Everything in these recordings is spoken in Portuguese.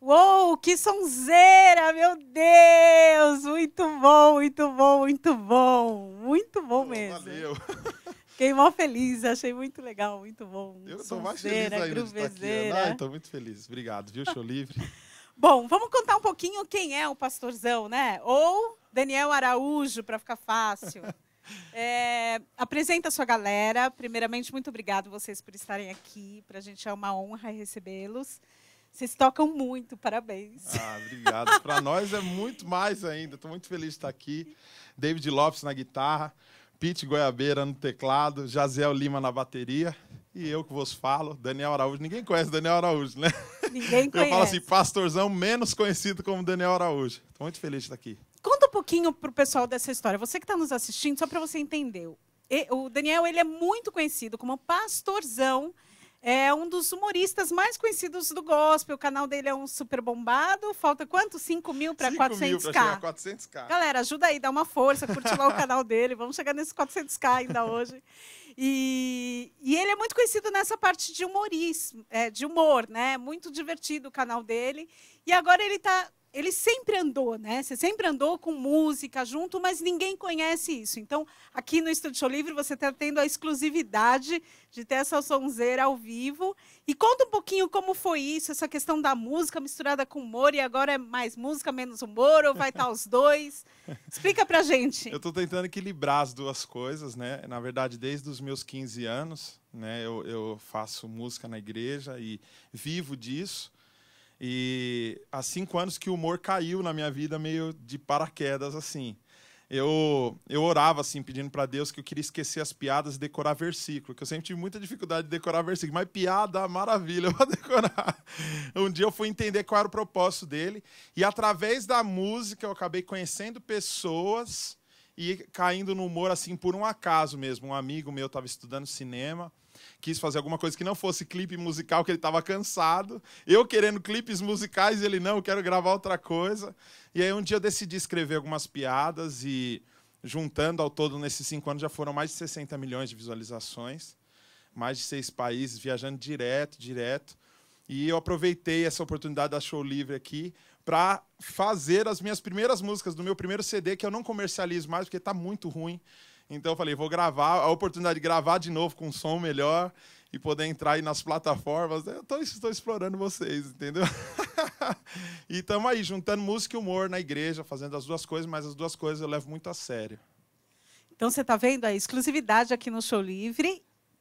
Uou, que sonzeira, meu Deus! Muito bom, muito bom, muito bom. Muito bom mesmo. Valeu. Fiquei mó feliz, achei muito legal, muito bom. Eu sou mais feliz ainda de estar tá aqui. Estou muito feliz. Obrigado, viu, show livre. bom, vamos contar um pouquinho quem é o pastorzão, né? Ou Daniel Araújo, para ficar fácil. É, apresenta a sua galera. Primeiramente, muito obrigado vocês por estarem aqui. Para a gente é uma honra recebê-los. Vocês tocam muito, parabéns. Ah, obrigado. Para nós é muito mais ainda. Estou muito feliz de estar aqui. David Lopes na guitarra, Pete Goiabeira no teclado, Jaziel Lima na bateria e eu que vos falo, Daniel Araújo. Ninguém conhece Daniel Araújo, né? Ninguém conhece. Eu falo assim, pastorzão menos conhecido como Daniel Araújo. Estou muito feliz de estar aqui. Conta um pouquinho para o pessoal dessa história. Você que está nos assistindo, só para você entender. O Daniel ele é muito conhecido como pastorzão é um dos humoristas mais conhecidos do gospel. O canal dele é um super bombado. Falta quanto? 5 mil para 400k. Pra 400k. Galera, ajuda aí, dá uma força, curte lá o canal dele. Vamos chegar nesses 400k ainda hoje. E, e, ele é muito conhecido nessa parte de humorismo, é, de humor, né? Muito divertido o canal dele. E agora ele está ele sempre andou, né? Você sempre andou com música junto, mas ninguém conhece isso. Então, aqui no Estúdio Show Livre, você está tendo a exclusividade de ter essa sonzeira ao vivo. E conta um pouquinho como foi isso, essa questão da música misturada com humor, e agora é mais música, menos humor, ou vai estar tá os dois? Explica pra gente. Eu estou tentando equilibrar as duas coisas, né? Na verdade, desde os meus 15 anos, né? eu, eu faço música na igreja e vivo disso. E há cinco anos que o humor caiu na minha vida meio de paraquedas, assim. Eu, eu orava, assim, pedindo para Deus que eu queria esquecer as piadas e decorar versículo, que eu sempre tive muita dificuldade de decorar versículo, mas piada, maravilha, eu vou decorar. Um dia eu fui entender qual era o propósito dele, e através da música eu acabei conhecendo pessoas e caindo no humor, assim, por um acaso mesmo. Um amigo meu estava estudando cinema, quis fazer alguma coisa que não fosse clipe musical, que ele estava cansado. Eu querendo clipes musicais, ele não, eu quero gravar outra coisa. E aí um dia eu decidi escrever algumas piadas e juntando ao todo nesses cinco anos já foram mais de 60 milhões de visualizações, mais de seis países, viajando direto, direto. E eu aproveitei essa oportunidade da Show Livre aqui para fazer as minhas primeiras músicas do meu primeiro CD, que eu não comercializo mais, porque está muito ruim. Então eu falei, vou gravar, a oportunidade de gravar de novo com um som melhor e poder entrar aí nas plataformas. Eu tô, estou explorando vocês, entendeu? e estamos aí, juntando música e humor na igreja, fazendo as duas coisas, mas as duas coisas eu levo muito a sério. Então você está vendo a é exclusividade aqui no Show Livre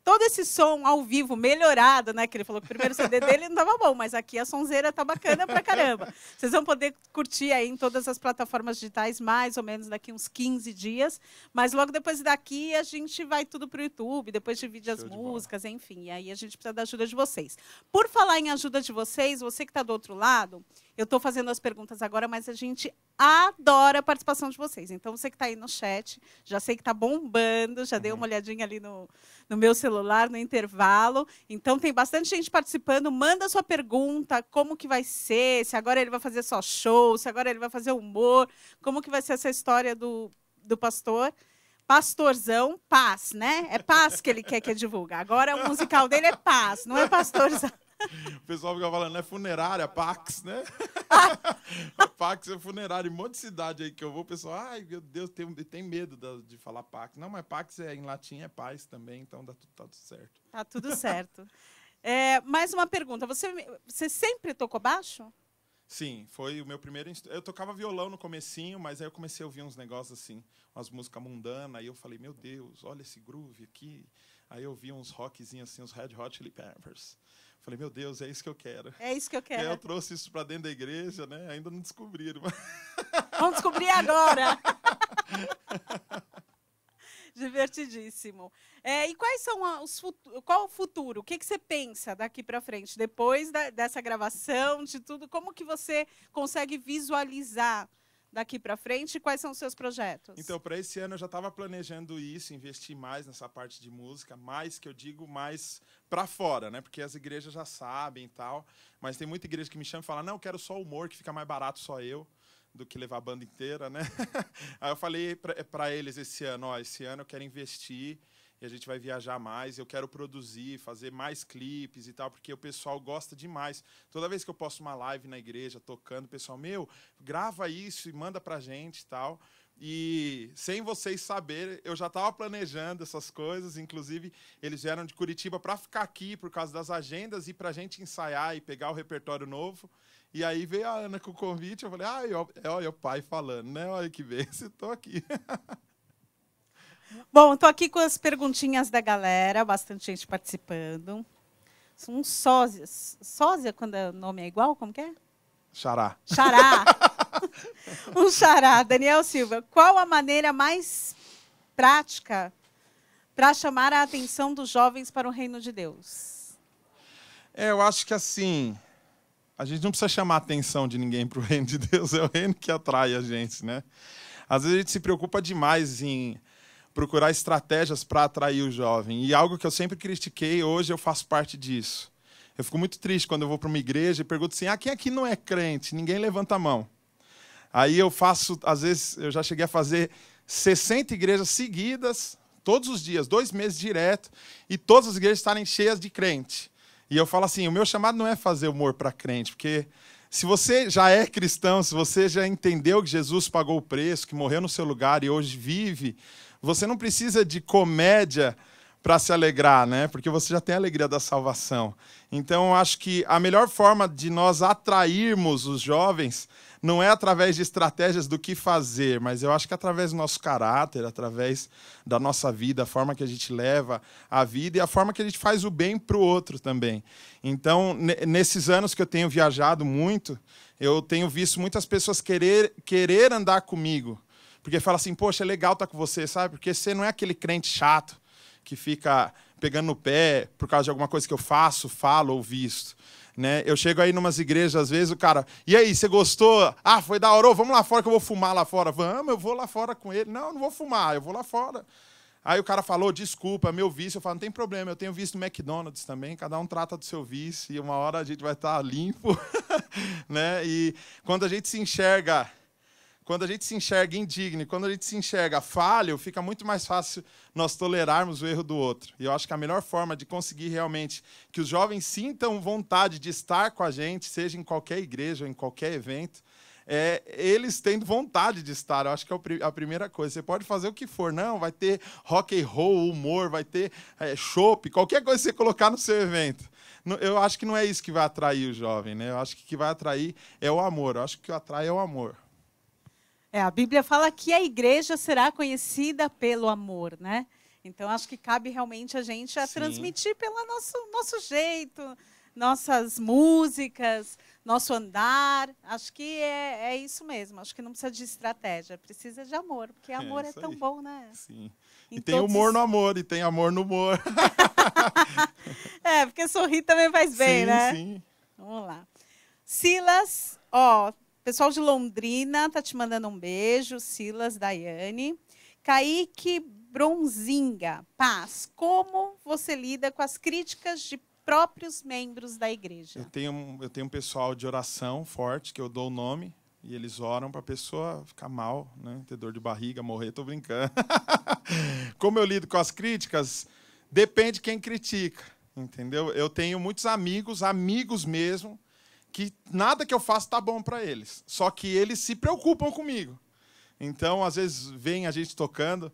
todo esse som ao vivo melhorado, né? Que ele falou que o primeiro CD dele não tava bom, mas aqui a sonzeira tá bacana pra caramba. Vocês vão poder curtir aí em todas as plataformas digitais, mais ou menos daqui uns 15 dias. Mas logo depois daqui a gente vai tudo pro YouTube, depois divide as de músicas, bola. enfim. E aí a gente precisa da ajuda de vocês. Por falar em ajuda de vocês, você que está do outro lado. Eu estou fazendo as perguntas agora, mas a gente adora a participação de vocês. Então, você que está aí no chat, já sei que está bombando, já uhum. dei uma é. olhadinha ali no, no meu celular, no intervalo. Então, tem bastante gente participando. Manda sua pergunta, como que vai ser, se agora ele vai fazer só show, se agora ele vai fazer humor, como que vai ser essa história do, do pastor. Pastorzão, paz, né? É paz que ele quer que eu divulga. Agora o musical dele é paz, não é pastorzão. O pessoal fica falando, é funerária, Pax, né? Pax é funerária. Em um monte de cidade aí que eu vou, o pessoal, ai, meu Deus, tem, tem medo de falar Pax. Não, mas Pax é, em latim é paz também, então tá, tá tudo certo. Tá tudo certo. é, mais uma pergunta. Você, você sempre tocou baixo? Sim, foi o meu primeiro. Eu tocava violão no comecinho, mas aí eu comecei a ouvir uns negócios assim, umas músicas mundanas, aí eu falei, meu Deus, olha esse groove aqui. Aí eu vi uns rockzinhos assim, uns Red Hot Chili Peppers. Falei, meu Deus, é isso que eu quero. É isso que eu quero. E eu trouxe isso para dentro da igreja, né? Ainda não descobriram. Vamos descobrir agora. Divertidíssimo. É, e quais são os futu qual o futuro? O que, que você pensa daqui para frente, depois da, dessa gravação, de tudo? Como que você consegue visualizar daqui para frente? Quais são os seus projetos? Então, para esse ano eu já estava planejando isso, investir mais nessa parte de música, mais que eu digo, mais para fora, né? Porque as igrejas já sabem e tal, mas tem muita igreja que me chama e fala: "Não, eu quero só humor, que fica mais barato só eu" do que levar a banda inteira, né? Aí eu falei para eles esse ano, ó, esse ano eu quero investir e a gente vai viajar mais. Eu quero produzir, fazer mais clipes e tal, porque o pessoal gosta demais. Toda vez que eu posto uma live na igreja tocando, o pessoal, meu, grava isso e manda pra gente e tal. E sem vocês saberem, eu já estava planejando essas coisas. Inclusive, eles vieram de Curitiba para ficar aqui por causa das agendas e para a gente ensaiar e pegar o repertório novo. E aí veio a Ana com o convite. Eu falei: ah, olha é, é o pai falando, né? Olha que bem, se estou aqui. Bom, estou aqui com as perguntinhas da galera, bastante gente participando. São um sósia. Sósia, quando o nome é igual, como que é? Xará. Xará. um xará. Daniel Silva, qual a maneira mais prática para chamar a atenção dos jovens para o reino de Deus? É, eu acho que assim, a gente não precisa chamar a atenção de ninguém para o reino de Deus, é o reino que atrai a gente, né? Às vezes a gente se preocupa demais em procurar estratégias para atrair o jovem. E algo que eu sempre critiquei, hoje eu faço parte disso. Eu fico muito triste quando eu vou para uma igreja e pergunto assim: ah, quem aqui não é crente? Ninguém levanta a mão. Aí eu faço, às vezes, eu já cheguei a fazer 60 igrejas seguidas, todos os dias, dois meses direto, e todas as igrejas estarem cheias de crente. E eu falo assim: o meu chamado não é fazer humor para crente, porque se você já é cristão, se você já entendeu que Jesus pagou o preço, que morreu no seu lugar e hoje vive você não precisa de comédia para se alegrar, né? Porque você já tem a alegria da salvação. Então, acho que a melhor forma de nós atrairmos os jovens não é através de estratégias do que fazer, mas eu acho que é através do nosso caráter, através da nossa vida, a forma que a gente leva a vida e a forma que a gente faz o bem para o outro também. Então, nesses anos que eu tenho viajado muito, eu tenho visto muitas pessoas querer, querer andar comigo porque fala assim, poxa, é legal estar tá com você, sabe? Porque você não é aquele crente chato que fica pegando no pé por causa de alguma coisa que eu faço, falo ou visto. Né? Eu chego aí numas igrejas, às vezes, o cara, e aí, você gostou? Ah, foi da hora, vamos lá fora que eu vou fumar lá fora. Vamos, eu vou lá fora com ele. Não, não vou fumar, eu vou lá fora. Aí o cara falou, desculpa, meu vício. Eu falo, não tem problema, eu tenho vício no McDonald's também, cada um trata do seu vício e uma hora a gente vai estar tá limpo. né? E quando a gente se enxerga quando a gente se enxerga indigno, quando a gente se enxerga falho, fica muito mais fácil nós tolerarmos o erro do outro. E eu acho que a melhor forma de conseguir realmente que os jovens sintam vontade de estar com a gente, seja em qualquer igreja, em qualquer evento, é, eles tendo vontade de estar. Eu acho que é a primeira coisa. Você pode fazer o que for, não, vai ter rock and roll, humor, vai ter é, qualquer coisa que você colocar no seu evento. Eu acho que não é isso que vai atrair o jovem, né? Eu acho que o que vai atrair é o amor. Eu acho que o que atrai é o amor. É, a Bíblia fala que a igreja será conhecida pelo amor, né? Então acho que cabe realmente a gente a Sim. transmitir pelo nosso, nosso jeito, nossas músicas, nosso andar. Acho que é, é isso mesmo. Acho que não precisa de estratégia, precisa de amor, porque é amor é, é tão aí. bom, né? Sim. Em e tem todos... humor no amor, e tem amor no humor. é, porque sorrir também faz bem, sim, né? Sim. Vamos lá. Silas, ó, Pessoal de Londrina tá te mandando um beijo, Silas, Daiane. Kaique Bronzinga, paz. Como você lida com as críticas de próprios membros da igreja? Eu tenho, eu tenho um pessoal de oração forte, que eu dou o nome, e eles oram para a pessoa ficar mal, né? ter dor de barriga, morrer, tô brincando. Como eu lido com as críticas, depende quem critica, entendeu? Eu tenho muitos amigos, amigos mesmo, que nada que eu faço tá bom para eles. Só que eles se preocupam comigo. Então, às vezes, vem a gente tocando.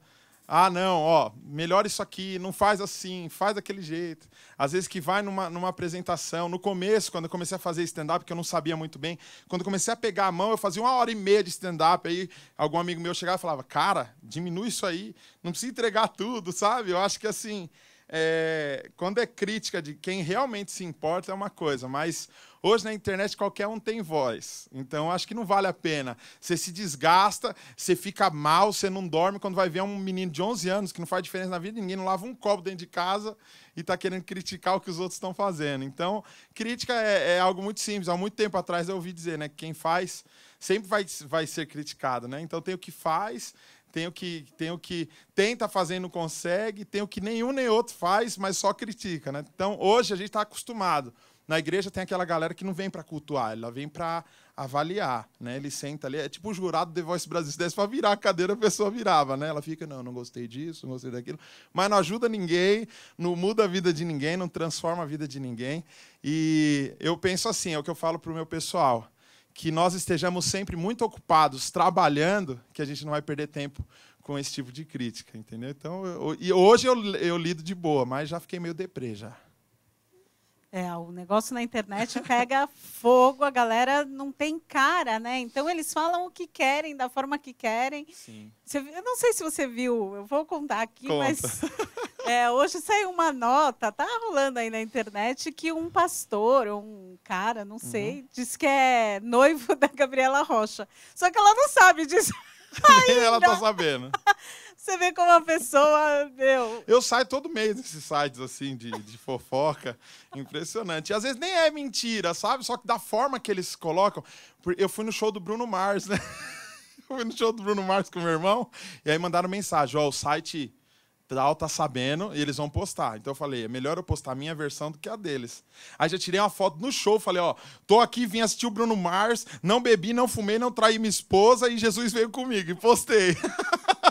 Ah, não, ó, melhor isso aqui, não faz assim, faz daquele jeito. Às vezes que vai numa, numa apresentação, no começo, quando eu comecei a fazer stand-up, que eu não sabia muito bem, quando eu comecei a pegar a mão, eu fazia uma hora e meia de stand-up, aí algum amigo meu chegava e falava, cara, diminui isso aí, não precisa entregar tudo, sabe? Eu acho que assim, é, quando é crítica de quem realmente se importa é uma coisa, mas hoje na internet qualquer um tem voz. Então acho que não vale a pena. Você se desgasta, você fica mal, você não dorme. Quando vai ver um menino de 11 anos que não faz diferença na vida ninguém, não lava um copo dentro de casa e está querendo criticar o que os outros estão fazendo. Então, crítica é, é, algo muito simples. Há muito tempo atrás eu ouvi dizer né, que quem faz sempre vai, vai ser criticado. Né? Então, tem o que faz tem o que, tem o que tenta fazer e não consegue, tem o que nenhum nem outro faz, mas só critica. Né? Então, hoje a gente está acostumado. Na igreja tem aquela galera que não vem para cultuar, ela vem para avaliar, né? Ele senta ali, é tipo o jurado do The Voice Brasil, se desse para virar a cadeira, a pessoa virava, né? Ela fica, não, não gostei disso, não gostei daquilo, mas não ajuda ninguém, não muda a vida de ninguém, não transforma a vida de ninguém. E eu penso assim, é o que eu falo pro meu pessoal que nós estejamos sempre muito ocupados trabalhando, que a gente não vai perder tempo com esse tipo de crítica, entendeu? Então, eu, e hoje eu, eu lido de boa, mas já fiquei meio deprê já. É, o negócio na internet pega fogo, a galera não tem cara, né? Então eles falam o que querem, da forma que querem. Sim. Você, eu não sei se você viu, eu vou contar aqui, Conta. mas é, hoje saiu uma nota, tá rolando aí na internet, que um pastor, um cara, não uhum. sei, uhum. diz que é noivo da Gabriela Rocha. Só que ela não sabe disso. Ainda. ela tá sabendo. Você vê como a pessoa, meu. Eu saio todo mês nesses sites assim de, de fofoca. Impressionante. E às vezes nem é mentira, sabe? Só que da forma que eles colocam. Eu fui no show do Bruno Mars, né? Eu fui no show do Bruno Mars com meu irmão. E aí mandaram mensagem: ó, o site tal tá, tá sabendo e eles vão postar. Então eu falei, é melhor eu postar a minha versão do que a deles. Aí já tirei uma foto no show, falei, ó, tô aqui, vim assistir o Bruno Mars, não bebi, não fumei, não traí minha esposa e Jesus veio comigo e postei.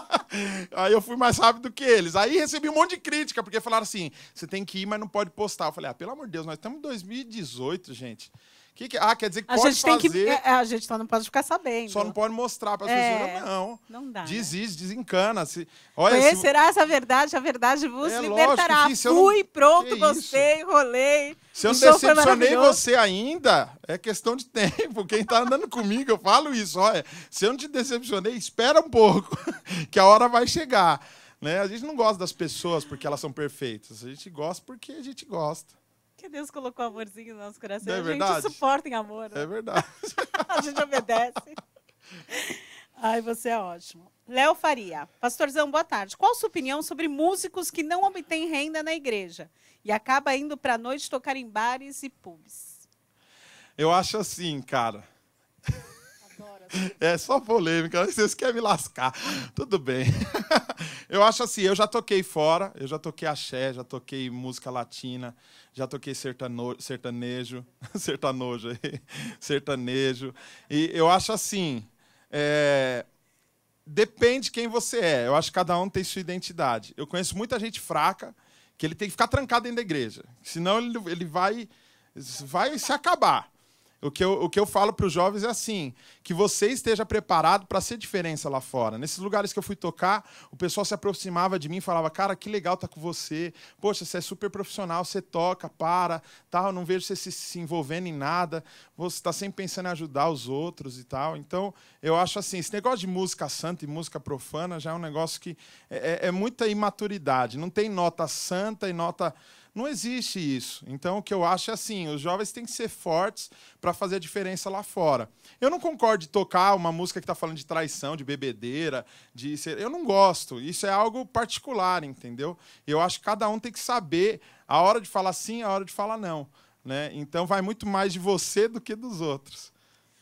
Aí eu fui mais rápido que eles. Aí recebi um monte de crítica, porque falaram assim: você tem que ir, mas não pode postar. Eu falei: ah, pelo amor de Deus, nós estamos em 2018, gente. Que que, ah, quer dizer que a pode gente fazer. Que, é, é, a gente só não pode ficar sabendo. Só não pode mostrar para as é, pessoas. Não. Não dá. Né? Desiste, né? desencana. Se, olha, Conhecerá se... essa verdade, a verdade vos é, libertará. Lógico, Fui, não... pronto, gostei, rolei. Se eu não decepcionei você ainda, é questão de tempo. Quem está andando comigo, eu falo isso. Olha, se eu não te decepcionei, espera um pouco, que a hora vai chegar. Né? A gente não gosta das pessoas porque elas são perfeitas. A gente gosta porque a gente gosta. Que Deus colocou amorzinho no nosso coração. é a gente suporta em amor. Né? É verdade. a gente obedece. Ai, você é ótimo. Léo Faria. Pastorzão, boa tarde. Qual sua opinião sobre músicos que não obtêm renda na igreja e acaba indo para a noite tocar em bares e pubs? Eu acho assim, cara. É só polêmica, vocês querem me lascar. Tudo bem. Eu acho assim, eu já toquei fora, eu já toquei axé, já toquei música latina, já toquei sertano, sertanejo, sertanojo, sertanejo. E eu acho assim, é, depende quem você é. Eu acho que cada um tem sua identidade. Eu conheço muita gente fraca que ele tem que ficar trancado dentro da igreja, senão ele, ele vai, vai se acabar. O que eu, o que eu falo para os jovens é assim: que você esteja preparado para ser diferença lá fora. Nesses lugares que eu fui tocar, o pessoal se aproximava de mim e falava: Cara, que legal tá com você. Poxa, você é super profissional, você toca, para, tal. Não vejo você se, se envolvendo em nada. Você está sempre pensando em ajudar os outros e tal. Então, eu acho assim: esse negócio de música santa e música profana já é um negócio que é, é, é muita imaturidade. Não tem nota santa e nota não existe isso. Então, o que eu acho é assim: os jovens têm que ser fortes para fazer a diferença lá fora. Eu não concordo de tocar uma música que está falando de traição, de bebedeira, de ser. Eu não gosto. Isso é algo particular, entendeu? Eu acho que cada um tem que saber a hora de falar sim, a hora de falar não. Né? Então, vai muito mais de você do que dos outros.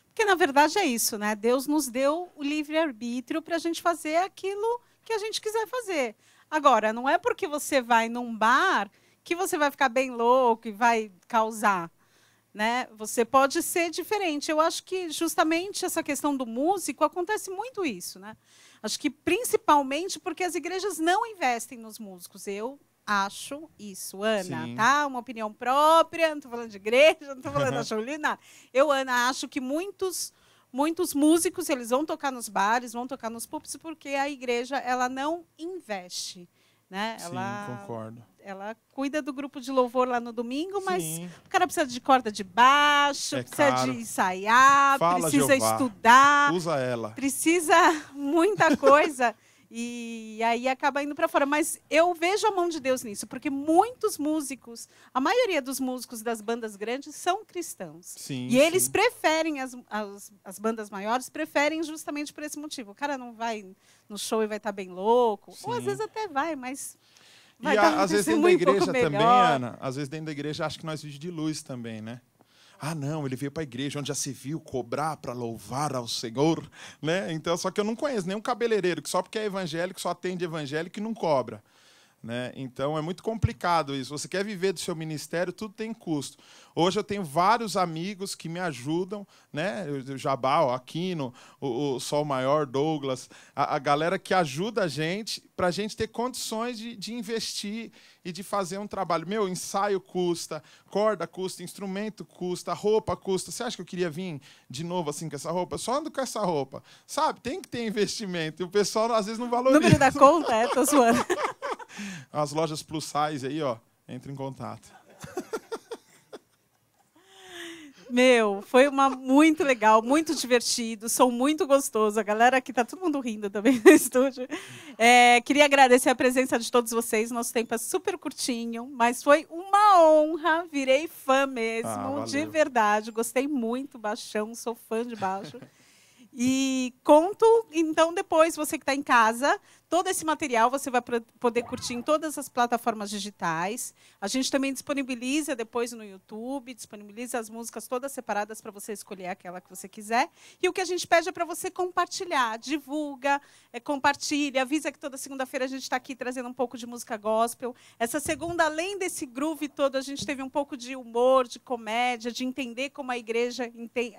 Porque, na verdade, é isso, né? Deus nos deu o livre-arbítrio para a gente fazer aquilo que a gente quiser fazer. Agora, não é porque você vai num bar que você vai ficar bem louco e vai causar. Né? Você pode ser diferente. Eu acho que justamente essa questão do músico acontece muito isso, né? Acho que principalmente porque as igrejas não investem nos músicos. Eu acho isso, Ana, Sim. tá? Uma opinião própria, não estou falando de igreja, não estou falando da Jolie, nada. Eu, Ana, acho que muitos muitos músicos, eles vão tocar nos bares, vão tocar nos pubs porque a igreja ela não investe. Né? Sim, ela, concordo. Ela cuida do grupo de louvor lá no domingo, mas o cara precisa de corda de baixo, é precisa caro. de ensaiar, Fala, precisa Jeová. estudar. Usa ela. Precisa muita coisa. E aí acaba indo para fora. Mas eu vejo a mão de Deus nisso, porque muitos músicos, a maioria dos músicos das bandas grandes são cristãos. Sim, e sim. eles preferem, as, as, as, bandas maiores preferem justamente por esse motivo. O cara não vai no show e vai estar tá bem louco. Sim. Ou às vezes até vai, mas. Vai e tá às vezes dentro da igreja um também, Ana, às vezes dentro da igreja acho que nós vivemos de luz também, né? Ah, não, ele veio para a igreja onde já se viu cobrar para louvar ao Senhor, né? Então, só que eu não conheço nenhum cabeleireiro que só porque é evangélico só atende evangélico e não cobra. Né? Então é muito complicado isso. Você quer viver do seu ministério, tudo tem custo. Hoje eu tenho vários amigos que me ajudam, né? O Jabal, o Aquino, o, o Sol Maior, Douglas, a, a, galera que ajuda a gente para a gente ter condições de, de, investir e de fazer um trabalho. Meu, ensaio custa, corda custa, instrumento custa, roupa custa. Você acha que eu queria vir de novo assim com essa roupa? Eu só ando com essa roupa. Sabe? Tem que ter investimento. E o pessoal às vezes não valoriza. O número da conta, é, tô zoando. As lojas plus size aí, ó, entre em contato. Meu, foi uma muito legal, muito divertido, sou muito gostoso. A galera aqui tá todo mundo rindo também no estúdio. É, queria agradecer a presença de todos vocês. Nosso tempo é super curtinho, mas foi uma honra. Virei fã mesmo, ah, de verdade. Gostei muito, Baixão, sou fã de Baixo. E conto, então, depois, você que está em casa, todo esse material você vai poder curtir em todas as plataformas digitais. A gente também disponibiliza depois no YouTube, disponibiliza as músicas todas separadas para você escolher aquela que você quiser. E o que a gente pede é para você compartilhar, divulga, é, compartilha, avisa que toda segunda-feira a gente está aqui trazendo um pouco de música gospel. Essa segunda, além desse groove todo, a gente teve um pouco de humor, de comédia, de entender como a igreja entende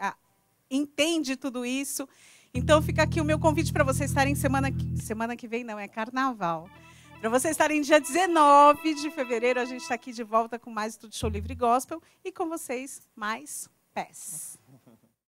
entende tudo isso. Então fica aqui o meu convite para vocês estarem semana que, semana que vem não é carnaval. Para vocês estarem dia 19 de fevereiro, a gente está aqui de volta com mais Tudo Show Livre Gospel e com vocês mais pés.